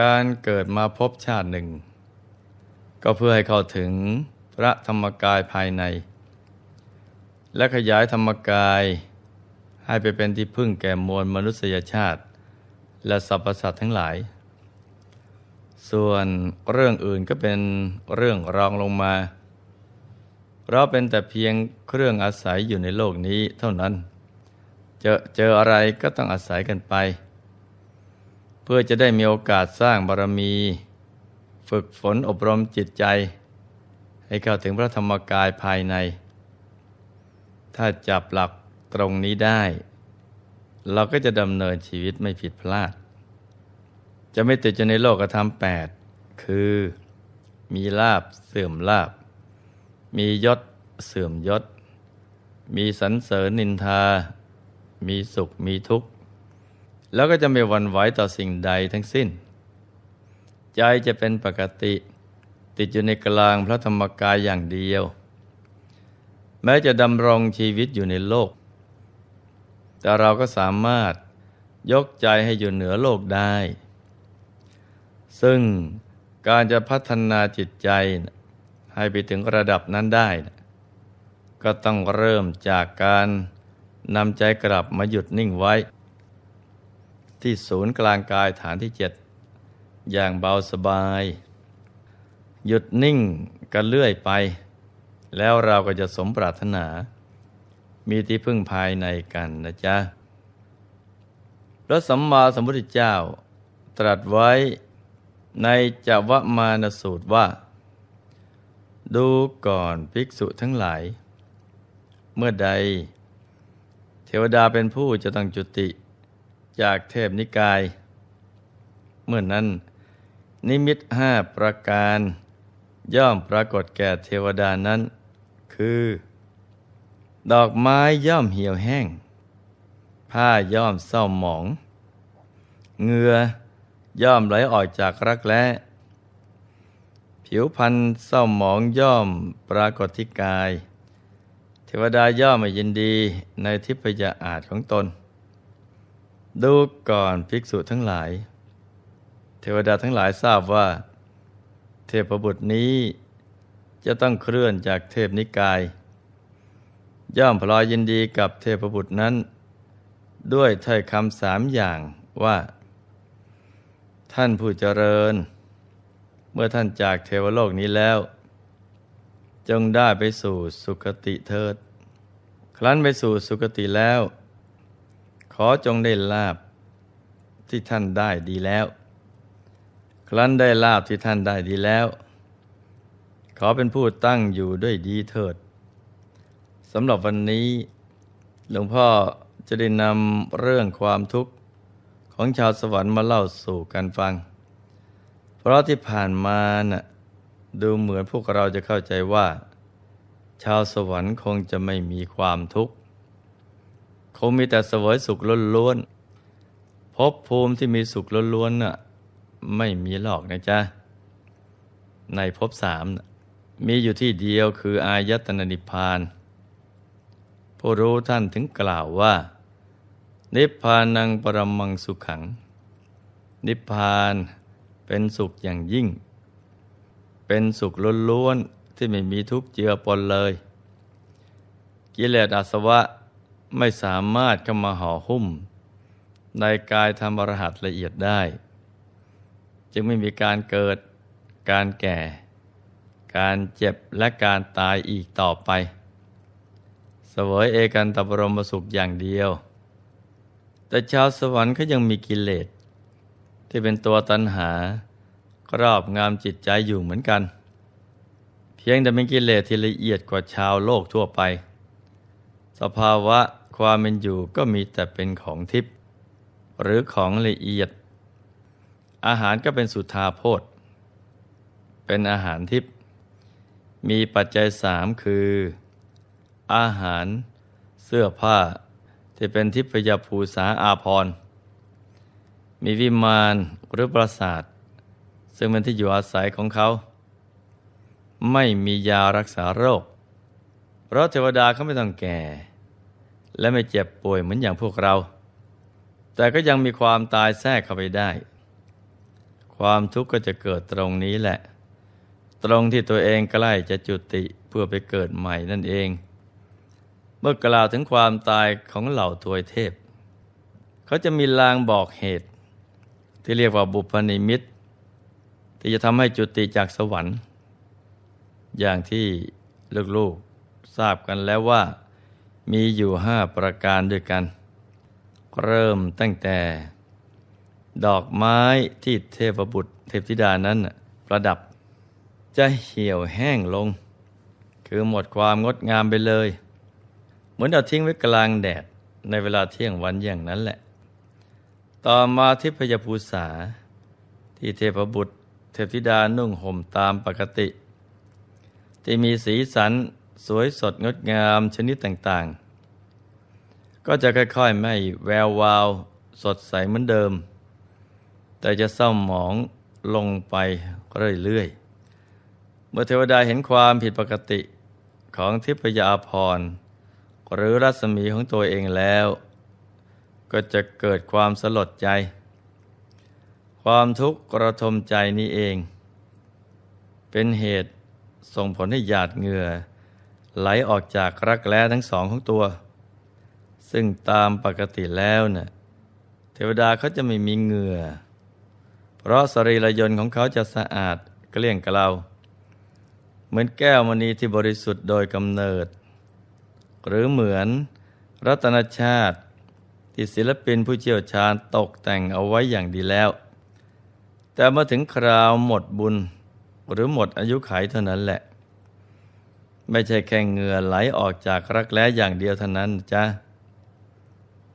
การเกิดมาพบชาติหนึ่ง ก็เพื่อให้เข้าถึงพระธรรมกายภายใน และขยายธรรมกายให้ไปเป็นที่พึ่งแก่มวลมนุษยชาติ และสรรพสัตว์ทั้งหลาย ส่วนเรื่องอื่นก็เป็นเรื่องรองลงมาเราเป็นแต่เพียงเครื่องอาศัยอยู่ในโลกนี้เท่านั้น เจอเจออะไรก็ต้องอาศัยกันไปพื่อจะได้มีโอกาสสร้างบารมี ฝึกฝนอบรมจิตใจ ให้เข้าถึงพระธรรมกายภายใน ถ้าจับหลักตรงนี้ได้ เราก็จะดำเนินชีวิตไม่ผิดพลาด จะไม่ติดจยในโลกธรรมแปดคือมีลาบเสื่อมลาบ มียศเสื่อมยศ มีสรรเสริญนินทา มีสุขมีทุกข์แล้วก็จะไม่หวั่นไหวต่อสิ่งใดทั้งสิ้น ใจจะเป็นปกติ ติดอยู่ในกลางพระธรรมกายอย่างเดียว แม้จะดำรงชีวิตอยู่ในโลก แต่เราก็สามารถยกใจให้อยู่เหนือโลกได้ ซึ่งการจะพัฒนาจิตใจ ให้ไปถึงระดับนั้นได้ ก็ต้องเริ่มจากการนำใจกลับมาหยุดนิ่งไว้ที่ศูนย์กลางกายฐานที่เจ็ดอย่างเบาสบาย หยุดนิ่งกันเลื่อยไป แล้วเราก็จะสมปรารถนา มีที่พึ่งภายในกันนะจ๊ะพระสัมมาสัมพุทธเจ้าตรัสไว้ในจวมานสูตรว่า ดูก่อนภิกษุทั้งหลาย เมื่อใด เทวดาเป็นผู้จะต้องจุติจากเทพนิกาย เมื่อนนั้นนิมิตห้าประการย่อมปรากฏแก่เทวดานั้นคือ ดอกไม้ย่อมเหี่ยวแห้ง ผ้าย่อมเศร้าหมอง เงือย่อมไหลออกจากรักแล้ผิวพันเศร้าหมองย่อมปรากฏที่กาย เทวดาย่อมไม่ยินดีในทิพยาอาจของตนดูก่อนภิกษุทั้งหลาย เทวดาทั้งหลายทราบว่า เทพบุตรนี้ จะต้องเคลื่อนจากเทพนิกาย ย่อมพลอยยินดีกับเทพบุตรนั้น ด้วยถ้อยคำสามอย่างว่า ท่านผู้เจริญ เมื่อท่านจากเทวโลกนี้แล้ว จงได้ไปสู่สุคติเถิดครั้นไปสู่สุคติแล้วขอจงได้ลาบที่ท่านได้ดีแล้ว ครั้นได้ลาบที่ท่านได้ดีแล้ว ขอเป็นผู้ตั้งอยู่ด้วยดีเถิดสำหรับวันนี้หลวงพ่อจะได้นำเรื่องความทุกข์ของชาวสวรรค์มาเล่าสู่กันฟัง เพราะที่ผ่านมาน่ะดูเหมือนพวกเราจะเข้าใจว่า ชาวสวรรค์คงจะไม่มีความทุกข์คงมีแต่เสวยสุขล้วนๆพบภูมิที่มีสุขล้วนๆน่ะไม่มีหลอกนะจ๊ะ ในภพสาม มีอยู่ที่เดียวคืออายตนะนิพพานผู้รู้ท่านถึงกล่าวว่า นิพพานังปรมังสุขขัง นิพพานเป็นสุขอย่างยิ่ง เป็นสุขล้วนๆ ที่ไม่มีทุกข์เจือปนเลย กิเลสอาสวะไม่สามารถเข้ามาห่อหุ้ม ในกายธรรมรหัสละเอียดได้ จึงไม่มีการเกิดการแก่ การเจ็บและการตายอีกต่อไปเสวยเอกันตบรมสุขอย่างเดียวแต่ชาวสวรรค์ก็ยังมีกิเลสที่เป็นตัวตัณหาครอบงามจิตใจอยู่เหมือนกัน เพียงแต่เป็นกิเลสที่ละเอียดกว่าชาวโลกทั่วไปสภาวะความเป็นอยู่ก็มีแต่เป็นของทิพย์หรือของละเอียด อาหารก็เป็นสุธาโพธเป็นอาหารทิพย์มีปัจจัยสามคือ อาหาร เสื้อผ้า ที่เป็นทิพยภูษาอาพรมีวิมานหรือปราสาท ซึ่งเป็นที่อยู่อาศัยของเขา ไม่มียารักษาโรคเพราะเทวดาเขาไม่ต้องแก่ และไม่เจ็บป่วยเหมือนอย่างพวกเรา แต่ก็ยังมีความตายแทรกเข้าไปได้ ความทุกข์ก็จะเกิดตรงนี้แหละ ตรงที่ตัวเองใกล้จะจุติเพื่อไปเกิดใหม่นั่นเอง เมื่อกล่าวถึงความตายของเหล่าทวยเทพ เขาจะมีลางบอกเหตุ ที่เรียกว่าบุพนิมิตที่จะทำให้จุติจากสวรรค์ อย่างที่ลูกทราบกันแล้วว่ามีอยู่ห้าประการด้วยกัน เริ่มตั้งแต่ ดอกไม้ที่เทพบุตร เทพธิดานั้นประดับจะเหี่ยวแห้งลง คือหมดความงดงามไปเลย เหมือนเราทิ้งไว้กลางแดดในเวลาเที่ยงวันอย่างนั้นแหละต่อมาทิพยภูษาที่เทพบุตร เทพธิดานุ่งห่มตามปกติ ที่มีสีสันสวยสดงดงามชนิดต่าง ๆ ก็จะค่อย ๆ ไม่แวววาวสดใสเหมือนเดิม แต่จะเศร้าหมองลงไปเรื่อย ๆ เมื่อเทวดาเห็นความผิดปกติของทิพยาพรหรือรัศมีของตัวเองแล้ว ก็จะเกิดความสลดใจ ความทุกข์กระทมใจนี้เอง เป็นเหตุส่งผลให้หยาดเหงื่อไหลออกจากรักแร้ทั้งสองของตัว ซึ่งตามปกติแล้วเนะ่ยเทวดาเขาจะไม่มีเหงื่อ เพราะสรีระยนต์ของเขาจะสะอาด เกลี้ยงกล่าวเหมือนแก้วมณีที่บริสุทธิ์โดยกำเนิด หรือเหมือนรัตนชาติ ที่ศิลปินผู้เชี่ยวชาญตกแต่งเอาไว้อย่างดีแล้ว แต่มาถึงคราวหมดบุญหรือหมดอายุขัยเท่านั้นแหละไม่ใช่แค่เหงื่อไหลออกจากรักแร้อย่างเดียวเท่านั้นจ้ะ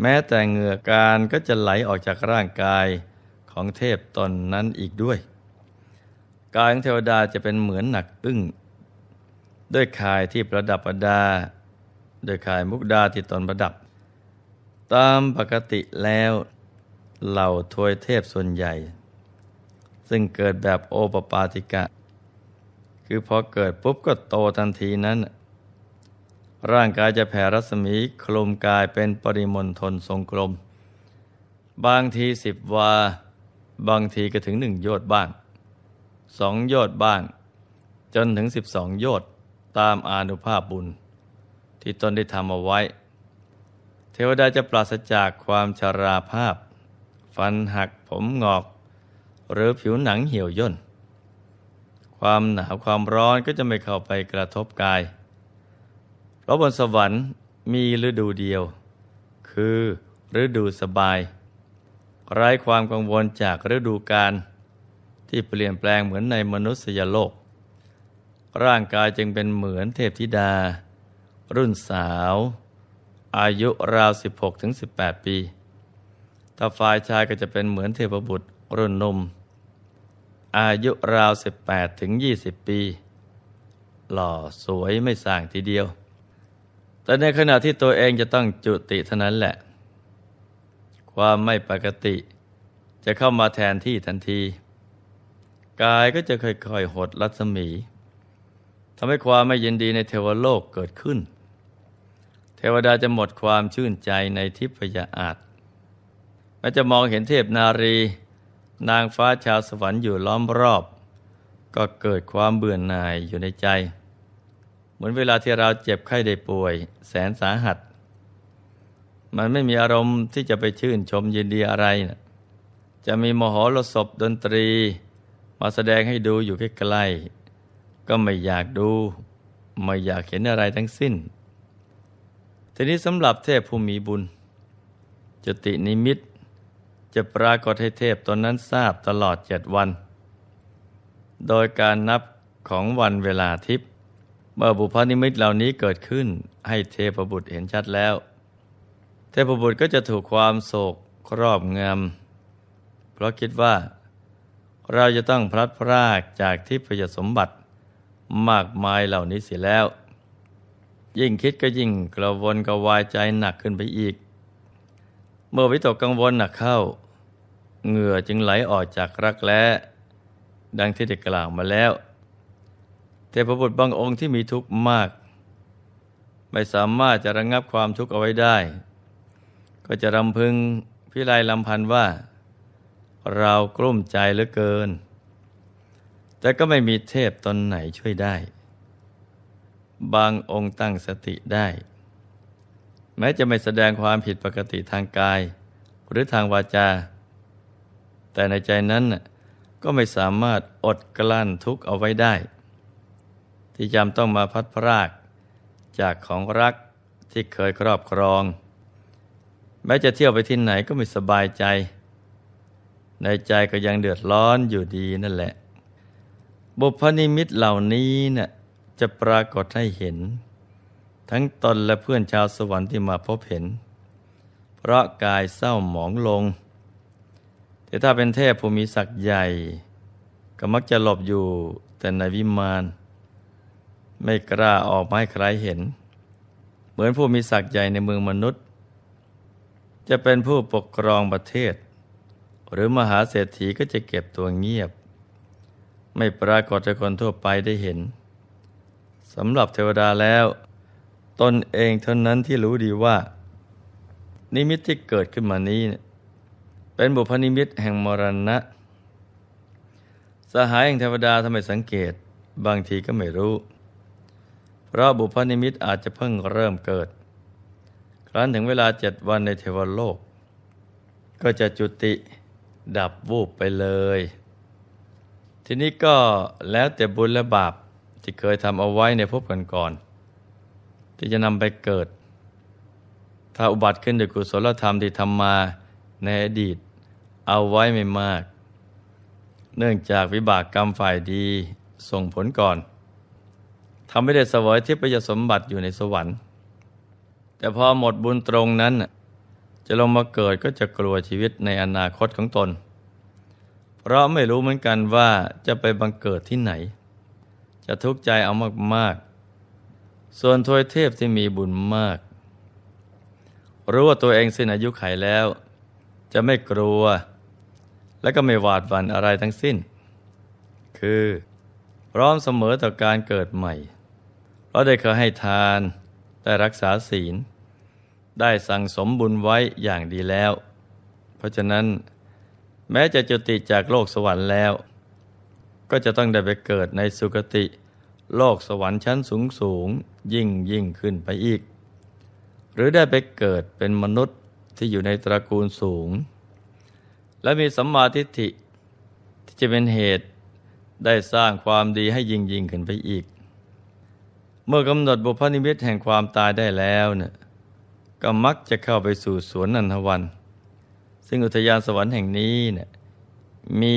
แม้แต่เหงื่อการก็จะไหลออกจากร่างกายของเทพตนนั้นอีกด้วย กายของเทวดาจะเป็นเหมือนหนักอึ้ง ด้วยคายที่ประดับประดาด้วยคายมุกดาที่ตนประดับ ตามปกติแล้ว เหล่าทวยเทพส่วนใหญ่ ซึ่งเกิดแบบโอปปาติกะคือพอเกิดปุ๊บก็โตทันทีนั้น ร่างกายจะแผ่รัศมีคลุมกายเป็นปริมณฑลทรงกลมบางทีสิบวาบางทีก็ถึงหนึ่งโยดบ้างสองโยดบ้าง จนถึงสิบสองโยดตามอานุภาพบุญ ที่ตนได้ทำเอาไว้ เทวดาจะปราศจากความชาราภาพ ฟันหักผมงอก หรือผิวหนังเหี่ยวย่นความหนาวความร้อนก็จะไม่เข้าไปกระทบกาย เพราะบนสวรรค์มีฤดูเดียว คือฤดูสบาย ไร้ความกังวลจากฤดูกาลที่เปลี่ยนแปลงเหมือนในมนุษยโลก ร่างกายจึงเป็นเหมือนเทพธิดา รุ่นสาว อายุราว 16-18 ปี ถ้าฝ่ายชายก็จะเป็นเหมือนเทพบุตรรุ่นนมอายุราว 18ถึง20 ปี หล่อสวยไม่สางทีเดียว แต่ในขณะที่ตัวเองจะต้องจุติเท่านั้นแหละ ความไม่ปกติ จะเข้ามาแทนที่ทันที กายก็จะค่อยๆหดรัศมีทำให้ความไม่ยินดีในเทวโลกเกิดขึ้น เทวดาจะหมดความชื่นใจในทิพยาอาจและจะมองเห็นเทพนารีนางฟ้าชาวสวรรค์อยู่ล้อมรอบ ก็เกิดความเบื่อหน่ายอยู่ในใจ เหมือนเวลาที่เราเจ็บไข้ได้ป่วย แสนสาหัส มันไม่มีอารมณ์ที่จะไปชื่นชมยินดีอะไรนะจะมีมโหรสพดนตรี มาแสดงให้ดูอยู่ใกล้ๆก็ไม่อยากดู ไม่อยากเห็นอะไรทั้งสิ้น ทีนี้สำหรับเทพผู้มีบุญจตินิมิตรจะปรากฏให้เทพตนนั้นทราบตลอดเจ็ดวัน โดยการนับของวันเวลาทิพย์เมื่อบุพนิมิตเหล่านี้เกิดขึ้นให้เทพบุตรเห็นชัดแล้ว เทพบุตรก็จะถูกความโศกครอบงำ เพราะคิดว่า เราจะต้องพลัดพรากจากทิพยสมบัติมากมายเหล่านี้เสียแล้ว ยิ่งคิดก็ยิ่งกระวนกระวายใจหนักขึ้นไปอีกเมื่อวิตกกังวลหนักเข้าเหงื่อจึงไหลออกจากรักแร้ดังที่ได้กล่าวมาแล้ว เทพบุตรบางองค์ที่มีทุกข์มาก ไม่สามารถจะระงงับความทุกข์เอาไว้ได้ ก็จะรำพึงพิไลลำพันว่า เรากลุ้มใจเหลือเกิน แต่ก็ไม่มีเทพตนไหนช่วยได้ บางองค์ตั้งสติได้ แม้จะไม่แสดงความผิดปกติทางกายหรือทางวาจาแต่ในใจนั้นก็ไม่สามารถอดกลั้นทุกข์เอาไว้ได้ ที่จำต้องมาพัดพราก จากของรักที่เคยครอบครอง แม้จะเที่ยวไปที่ไหนก็ไม่สบายใจ ในใจก็ยังเดือดร้อนอยู่ดีนั่นแหละ บุพนิมิตเหล่านี้นะ่ะจะปรากฏให้เห็น ทั้งตนและเพื่อนชาวสวรรค์ที่มาพบเห็น เพราะกายเศร้าหมองลงแต่ถ้าเป็นเทพภูมิศักดิ์ใหญ่ก็มักจะหลบอยู่แต่ในวิมานไม่กล้าออกมาให้ใครเห็น เหมือนผู้มีศักดิ์ใหญ่ในเมืองมนุษย์ จะเป็นผู้ปกครองประเทศ หรือมหาเศรษฐีก็จะเก็บตัวเงียบ ไม่ปรากฏให้คนทั่วไปได้เห็นสำหรับเทวดาแล้วตนเองเท่านั้นที่รู้ดีว่า นิมิตที่เกิดขึ้นมานี้เป็นบุพนิมิตแห่งมรณะสหายแห่งเทวดาทำไมสังเกต บางทีก็ไม่รู้ เพราะบุพนิมิตอาจจะเพิ่งเริ่มเกิด ครั้นถึงเวลาเจ็ดวันในเทวโลก ก็จะจุติดับวูบไปเลย ทีนี้ก็แล้วแต่บุญและบาป ที่เคยทำเอาไว้ในภพก่อน ๆ ที่จะนำไปเกิด ถ้าอุบัติขึ้นด้วยกุศลธรรมที่ทำมาในอดีตเอาไว้ไม่มาก เนื่องจากวิบากกรรมฝ่ายดีส่งผลก่อน ทำให้ได้สวยที่ประยสมบัติอยู่ในสวรรค์ แต่พอหมดบุญตรงนั้น จะลงมาเกิดก็จะกลัวชีวิตในอนาคตของตน เพราะไม่รู้เหมือนกันว่าจะไปบังเกิดที่ไหน จะทุกข์ใจเอามากๆ ส่วนทวยเทพที่มีบุญมากรู้ว่าตัวเองสิ้นอายุขัยแล้ว จะไม่กลัวและก็ไม่หวาดหวั่นอะไรทั้งสิ้น คือพร้อมเสมอต่อการเกิดใหม่ เพราะได้เคยให้ทาน ได้รักษาศีล ได้สั่งสมบุญไว้อย่างดีแล้ว เพราะฉะนั้น แม้จะจุติจากโลกสวรรค์แล้ว ก็จะต้องได้ไปเกิดในสุคติ โลกสวรรค์ชั้นสูงสูงยิ่งยิ่งขึ้นไปอีก หรือได้ไปเกิดเป็นมนุษย์ที่อยู่ในตระกูลสูงและมีสัมมาทิฏฐิที่จะเป็นเหตุได้สร้างความดีให้ยิ่ง ยิ่งขึ้นไปอีก เมื่อกำหนดบุพนิมิตแห่งความตายได้แล้วเนี่ย ก็มักจะเข้าไปสู่สวนนันทวัน ซึ่งอุทยานสวรรค์แห่งนี้เนี่ย มี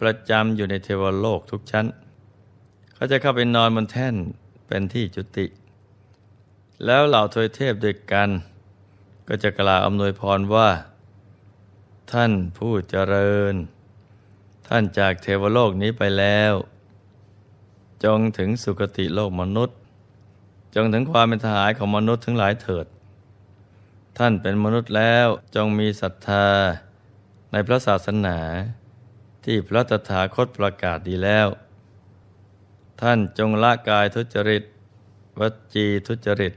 ประจำอยู่ในเทวโลกทุกชั้น เขาจะเข้าไปนอนบนแท่นเป็นที่จุติ แล้วเหล่าทวยเทพด้วยกัน ก็จะกล่าวอำนวยพรว่าท่านผู้เจริญ ท่านจากเทวโลกนี้ไปแล้วจงถึงสุคติโลกมนุษย์ จงถึงความเป็นทหารของมนุษย์ทั้งหลายเถิด ท่านเป็นมนุษย์แล้วจงมีศรัทธาในพระศาสนา ที่พระตถาคตประกาศดีแล้ว ท่านจงละกายทุจริตวจีทุจริต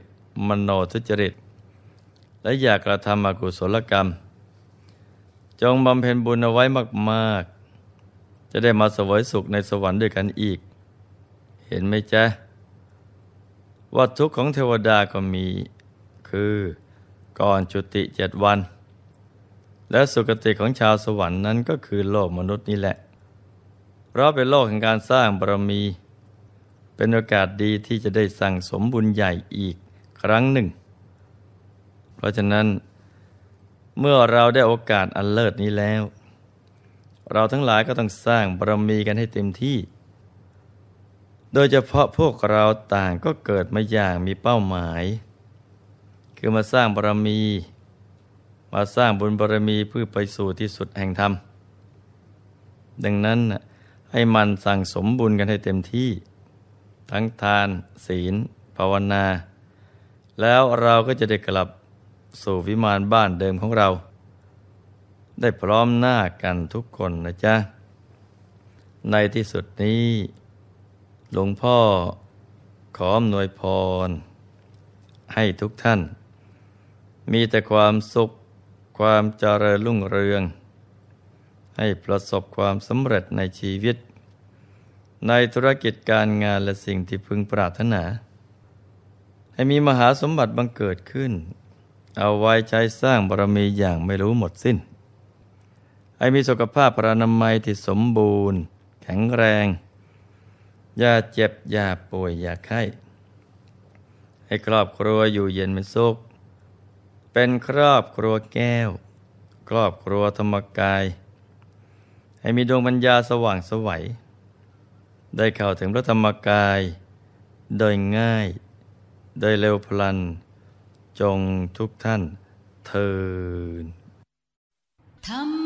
มโนทุจริต และอย่ากระทำอกุศลกรรมจงบำเพ็ญบุญเอาไว้มากๆ จะได้มาสวยสุขในสวรรค์ด้วยกันอีก เห็นไหมจ๊ะว่าทุกขของเทวดาก็มี คือก่อนจุติเจ็ดวัน และสุคติของชาวสวรรค์นั้นก็คือโลกมนุษย์นี่แหละ เพราะเป็นโลกแห่งการสร้างบารมี เป็นโอกาสดีที่จะได้สั่งสมบุญใหญ่อีกครั้งหนึ่ง เพราะฉะนั้นเมื่อเราได้โอกาสอันเลิศนี้แล้ว เราทั้งหลายก็ต้องสร้างบารมีกันให้เต็มที่ โดยเฉพาะพวกเราต่างก็เกิดมาอย่างมีเป้าหมาย คือมาสร้างบารมี มาสร้างบุญบารมีเพื่อไปสู่ที่สุดแห่งธรรม ดังนั้นให้มันสั่งสมบุญกันให้เต็มที่ ทั้งทาน ศีลภาวนา แล้วเราก็จะได้กลับสู่วิมานบ้านเดิมของเรา ได้พร้อมหน้ากันทุกคนนะจ๊ะ ในที่สุดนี้หลวงพ่อขออำนวยพร ให้ทุกท่าน มีแต่ความสุขความเจริญรุ่งเรือง ให้ประสบความสำเร็จในชีวิต ในธุรกิจการงานและสิ่งที่พึงปรารถนา ให้มีมหาสมบัติบังเกิดขึ้นเอาไว้ใช้สร้างบารมีอย่างไม่รู้หมดสิน้น ให้มีสุขภาพพระนามัยที่สมบูรณ์ แข็งแรงอย่าเจ็บอย่าป่วยอย่าไข้ ให้ครอบครัวอยู่เย็นมีสุข เป็นครอบครัวแก้ว ครอบครัวธรรมกาย ให้มีดวงปัญญาสว่างสวัย ได้เข้าถึงพระธรรมกาย โดยง่าย โดยเร็วพลันจงทุกท่านเทินธรรม